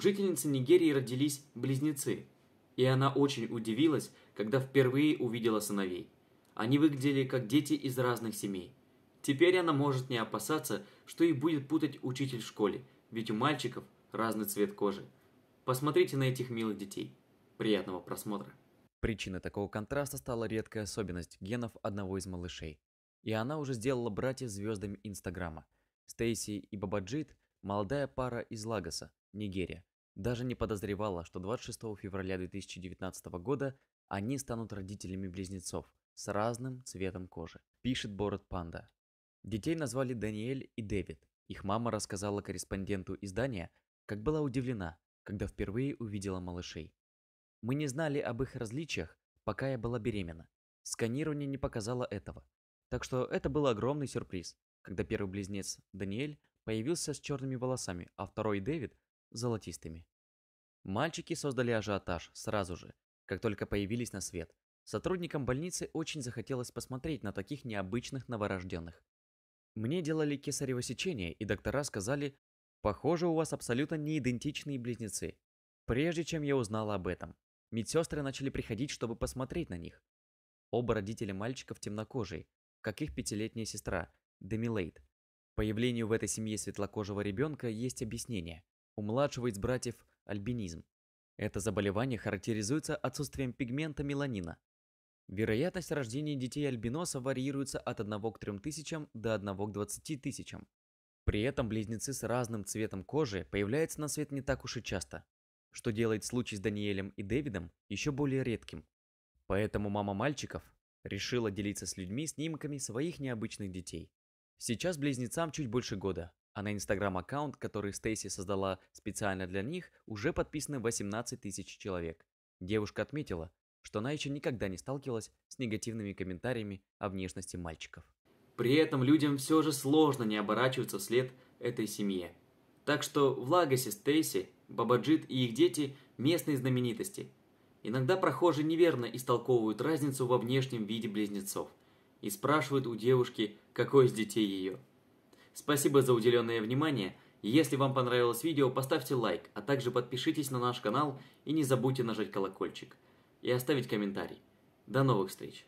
У жительницы Нигерии родились близнецы, и она очень удивилась, когда впервые увидела сыновей. Они выглядели как дети из разных семей. Теперь она может не опасаться, что их будет путать учитель в школе, ведь у мальчиков разный цвет кожи. Посмотрите на этих милых детей. Приятного просмотра. Причиной такого контраста стала редкая особенность генов одного из малышей. И она уже сделала братьев звездами Инстаграма. Стейси и Бабаджит – молодая пара из Лагоса, Нигерия, даже не подозревала, что 26 февраля 2019 года они станут родителями близнецов с разным цветом кожи, пишет Бород Панда. Детей назвали Даниэль и Дэвид. Их мама рассказала корреспонденту издания, как была удивлена, когда впервые увидела малышей. Мы не знали об их различиях, пока я была беременна. Сканирование не показало этого. Так что это был огромный сюрприз, когда первый близнец Даниэль появился с черными волосами, а второй Дэвид золотистыми. Мальчики создали ажиотаж сразу же, как только появились на свет. Сотрудникам больницы очень захотелось посмотреть на таких необычных новорожденных. Мне делали кесарево сечение, и доктора сказали, «Похоже, у вас абсолютно неидентичные близнецы». Прежде чем я узнала об этом, медсестры начали приходить, чтобы посмотреть на них. Оба родители мальчиков темнокожие, как их пятилетняя сестра, Демилейт. Появлению в этой семье светлокожего ребенка есть объяснение. У младшего из братьев альбинизм. Это заболевание характеризуется отсутствием пигмента меланина. Вероятность рождения детей альбиноса варьируется от 1 к 3 тысячам до 1 к 20 тысячам. При этом близнецы с разным цветом кожи появляются на свет не так уж и часто, что делает случай с Даниэлем и Дэвидом еще более редким. Поэтому мама мальчиков решила делиться с людьми снимками своих необычных детей. Сейчас близнецам чуть больше года, а на инстаграм-аккаунт, который Стейси создала специально для них, уже подписаны 18 тысяч человек. Девушка отметила, что она еще никогда не сталкивалась с негативными комментариями о внешности мальчиков. При этом людям все же сложно не оборачиваться вслед этой семье. Так что в Лагосе Стейси, Бабаджит и их дети – местные знаменитости. Иногда прохожие неверно истолковывают разницу во внешнем виде близнецов и спрашивают у девушки, какой из детей ее – Спасибо за уделенное внимание. Если вам понравилось видео, поставьте лайк, а также подпишитесь на наш канал и не забудьте нажать колокольчик и оставить комментарий. До новых встреч!